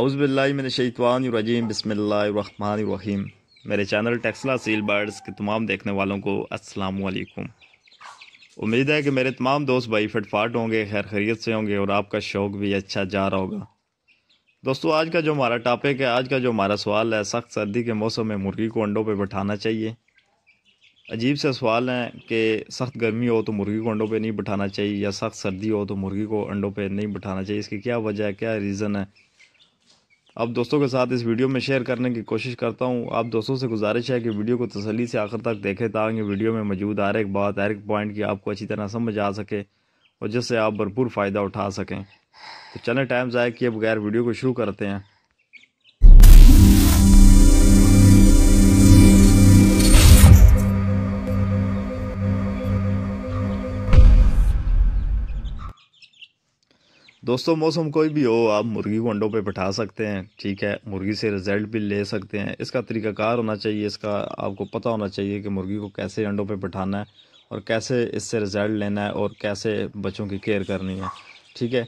अउज़बिल्लिमिनशैतवानरजीम बसमीम मेरे चैनल टेक्सला सील बर्ड्स के तमाम देखने वालों को अस्सलाम वालेकुम उम्मीद है कि मेरे तमाम दोस्त भाई फटफाट होंगे खैर खरीत से होंगे और आपका शौक़ भी अच्छा जा रहा होगा दोस्तों आज का जो हमारा टॉपिक है आज का जो हमारा सवाल है सख्त सर्दी के मौसम में मुर्गी को अंडों पर बैठाना चाहिए अजीब से सवाल है कि सख्त गर्मी हो तो मुर्गी को अंडों पर नहीं बैठाना चाहिए या सख्त सर्दी हो तो मुर्गी को अंडों पर नहीं बैठाना चाहिए इसकी क्या वजह है क्या रीज़न है अब दोस्तों के साथ इस वीडियो में शेयर करने की कोशिश करता हूँ आप दोस्तों से गुजारिश है कि वीडियो को तसली से आखिर तक देखें ताकि वीडियो में मौजूद हर एक बात हर एक पॉइंट की आपको अच्छी तरह समझ आ सके और जिससे आप भरपूर फ़ायदा उठा सकें तो चलें टाइम ज़ाय किए बगैर वीडियो को शुरू करते हैं दोस्तों मौसम कोई भी हो आप मुर्गी को अंडों पर बैठा सकते हैं ठीक है मुर्गी से रिज़ल्ट भी ले सकते हैं इसका तरीकाकार होना चाहिए इसका आपको पता होना चाहिए कि मुर्गी को कैसे अंडों पर बैठाना है और कैसे इससे रिज़ल्ट लेना है और कैसे बच्चों की केयर करनी है ठीक है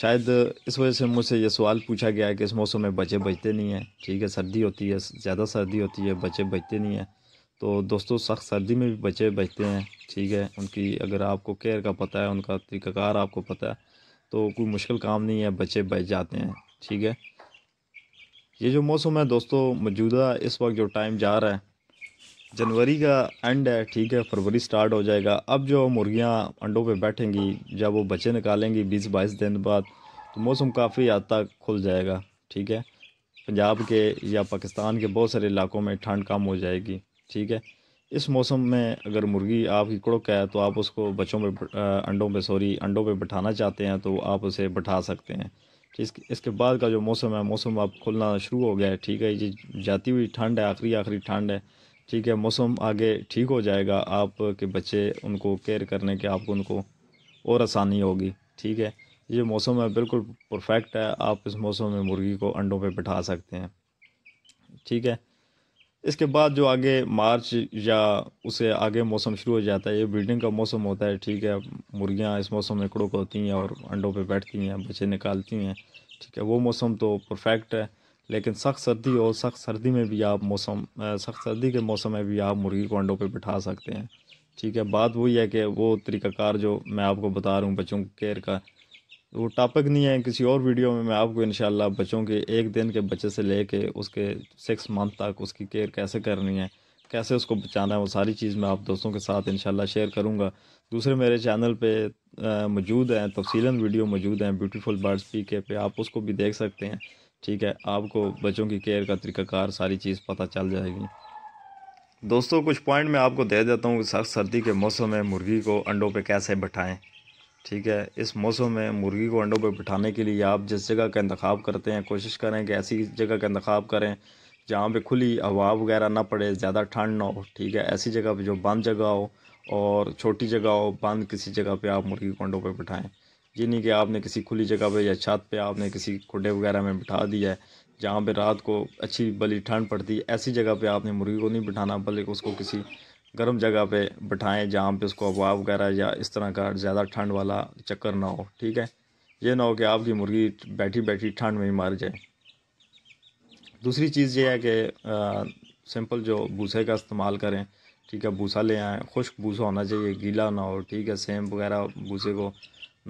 शायद इस वजह से मुझसे ये सवाल पूछा गया है कि इस मौसम में बच्चे बचते नहीं हैं ठीक है सर्दी होती है ज़्यादा सर्दी होती है बच्चे बचते नहीं हैं तो दोस्तों सख्त सर्दी में भी बच्चे बचते हैं ठीक है उनकी अगर आपको केयर का पता है उनका तरीकाकार आपको पता है तो कोई मुश्किल काम नहीं है बच्चे बच जाते हैं ठीक है ये जो मौसम है दोस्तों मौजूदा इस वक्त जो टाइम जा रहा है जनवरी का एंड है ठीक है फरवरी स्टार्ट हो जाएगा अब जो मुर्गियाँ अंडों पे बैठेंगी जब वो बच्चे निकालेंगी बीस बाईस दिन बाद तो मौसम काफ़ी हद तक खुल जाएगा ठीक है पंजाब के या पाकिस्तान के बहुत सारे इलाकों में ठंड कम हो जाएगी ठीक है इस मौसम में अगर मुर्गी आपकी कुड़क है तो आप उसको बच्चों में अंडों पे सॉरी अंडों पे बैठाना चाहते हैं तो आप उसे बैठा सकते हैं इसके इसके बाद का जो मौसम है मौसम अब खुलना शुरू हो गया है ठीक है ये जाती हुई ठंड है आखिरी आखिरी ठंड है ठीक है मौसम आगे ठीक हो जाएगा आपके बच्चे उनको केयर करने के आपको उनको और आसानी होगी ठीक है ये मौसम है बिल्कुल परफेक्ट है आप इस मौसम में मुर्गी को अंडों पे बैठा सकते हैं ठीक है इसके बाद जो आगे मार्च या उसे आगे मौसम शुरू हो जाता है ये ब्रीडिंग का मौसम होता है ठीक है मुर्गियाँ इस मौसम में कड़ों होती हैं और अंडों पे बैठती हैं बच्चे निकालती हैं ठीक है वो मौसम तो परफेक्ट है लेकिन सख्त सर्दी और सख्त सर्दी में भी आप मौसम सख्त सर्दी के मौसम में भी आप मुर्गी को अंडों पर बिठा सकते हैं ठीक है बात वही है कि वो तरीकाकार जो मैं आपको बता रहा हूँ बच्चों के केयर का वो टॉपिक नहीं है किसी और वीडियो में मैं आपको इन बच्चों के एक दिन के बच्चे से ले कर उसके सिक्स मंथ तक उसकी केयर कैसे करनी है कैसे उसको बचाना है वो सारी चीज़ मैं आप दोस्तों के साथ इन शेयर करूँगा दूसरे मेरे चैनल पे मौजूद हैं तफसीला वीडियो मौजूद हैं ब्यूटीफुल बर्ड्स पी के पे आप उसको भी देख सकते हैं ठीक है आपको बच्चों की केयर का तरीक़ाकार सारी चीज़ पता चल जाएगी दोस्तों कुछ पॉइंट मैं आपको दे देता हूँ सख्त सर्दी के मौसम में मुर्गी को अंडों पर कैसे बैठाएँ ठीक है इस मौसम में मुर्गी को अंडों पर बिठाने के लिए आप जिस जगह का इंतखब करते हैं कोशिश करें कि ऐसी जगह का इंतखब करें जहाँ पे खुली हवा वगैरह ना पड़े ज़्यादा ठंड ना हो ठीक है ऐसी जगह पे जो बंद जगह हो और छोटी जगह हो बंद किसी जगह पे आप मुर्गी को अंडों पर बिठाएँ ये नहीं कि आपने किसी खुली जगह पे या छत पे आपने किसी खुडे वगैरह में बिठा दिया है जहाँ पर रात को अच्छी बली ठंड पड़ती है ऐसी जगह पर आपने मुर्गी को नहीं बिठाना बल्कि उसको किसी गर्म जगह पे बिठाएं जहाँ पे उसको अबाव वगैरह या इस तरह का ज़्यादा ठंड वाला चक्कर ना हो ठीक है ये ना हो कि आपकी मुर्गी बैठी बैठी ठंड में ही मर जाए दूसरी चीज़ ये है कि सिंपल जो भूसे का इस्तेमाल करें ठीक है भूसा ले आएँ खुश्क भूसा होना चाहिए गीला ना हो ठीक है सेम वगैरह भूसे को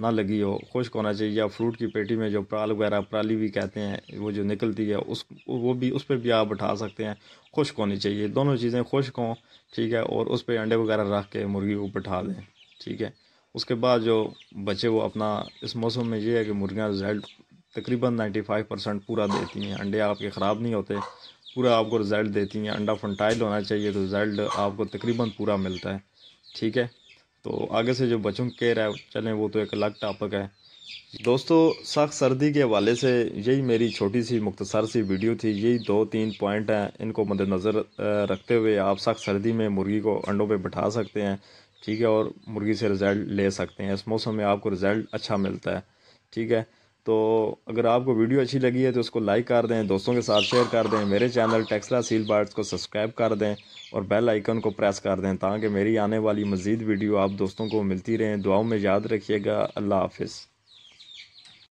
ना लगी हो खुश्क होना चाहिए या फ्रूट की पेटी में जो प्राल वगैरह प्राली भी कहते हैं वो जो निकलती है उस वो भी उस पर भी आप बैठा सकते हैं खुश्क होनी चाहिए दोनों चीज़ें खुश्क हों ठीक है और उस पर अंडे वगैरह रख के मुर्गी को बैठा दें ठीक है उसके बाद जो बच्चे वो अपना इस मौसम में ये है कि मुर्गियाँ रिजल्ट तकरीबन फाइव परसेंट पूरा देती हैं अंडे आपके ख़राब नहीं होते पूरा आपको रिज़ल्ट देती हैं अंडा फंटाइल होना चाहिए तो रिज़ल्ट आपको तकरीबन पूरा मिलता है ठीक है तो आगे से जो बच्चों कह रहा है चलें वो तो एक अलग टॉपिक है दोस्तों सख्त सर्दी के हवाले से यही मेरी छोटी सी मुख्तसर सी वीडियो थी यही दो तीन पॉइंट हैं इनको मद्दनज़र रखते हुए आप सख्त सर्दी में मुर्गी को अंडों पे बैठा सकते हैं ठीक है और मुर्गी से रिज़ल्ट ले सकते हैं इस मौसम में आपको रिज़ल्ट अच्छा मिलता है ठीक है तो अगर आपको वीडियो अच्छी लगी है तो उसको लाइक कर दें दोस्तों के साथ शेयर कर दें मेरे चैनल टेक्सला सील बार्ड्स को सब्सक्राइब कर दें और बेल आइकन को प्रेस कर दें ताकि मेरी आने वाली मज़ीद वीडियो आप दोस्तों को मिलती रहें दुआओं में याद रखिएगा अल्लाह हाफिज़